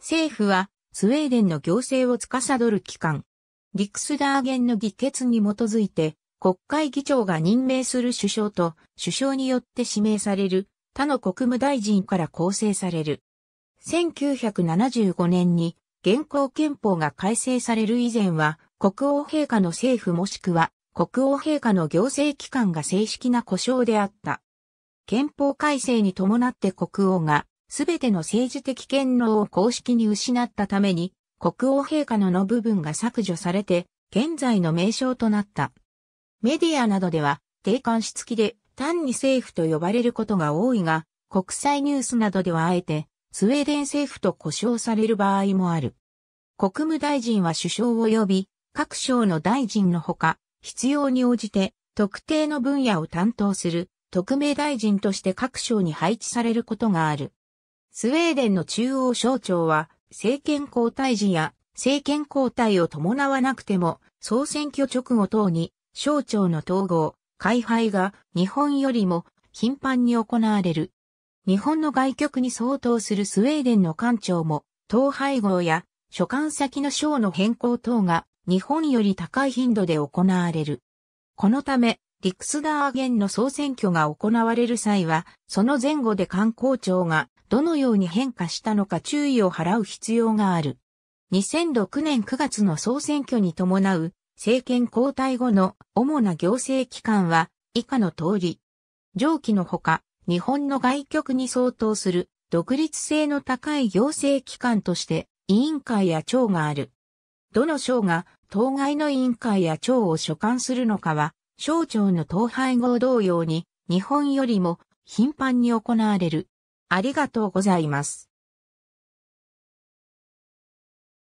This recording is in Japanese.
政府は、スウェーデンの行政を司る機関、リクスダーゲンの議決に基づいて、国会議長が任命する首相と、首相によって指名される、他の国務大臣から構成される。1975年に、現行憲法が改正される以前は、国王陛下の政府もしくは、国王陛下の行政機関が正式な故障であった。憲法改正に伴って国王がすべての政治的権能を公式に失ったために、国王陛下のの部分が削除されて、現在の名称となった。メディアなどでは、定冠し付きで単に政府と呼ばれることが多いが、国際ニュースなどではあえて、スウェーデン政府と呼称される場合もある。国務大臣は首相を呼び、各省の大臣のほか、必要に応じて特定の分野を担当する特命大臣として各省に配置されることがある。スウェーデンの中央省庁は、政権交代時や政権交代を伴わなくても、総選挙直後等に省庁の統合、開廃が日本よりも頻繁に行われる。日本の外局に相当するスウェーデンの官庁も、統廃合や所管先の省の変更等が日本より高い頻度で行われる。このため、リクスダーゲンの総選挙が行われる際は、その前後で官公庁がどのように変化したのか注意を払う必要がある。2006年9月の総選挙に伴う政権交代後の主な行政機関は以下の通り。上記のほか日本の外局に相当する独立性の高い行政機関として委員会や庁がある。どの省が当該の委員会や庁を所管するのかは省庁の統廃合同様に日本よりも頻繁に行われる。ありがとうございます。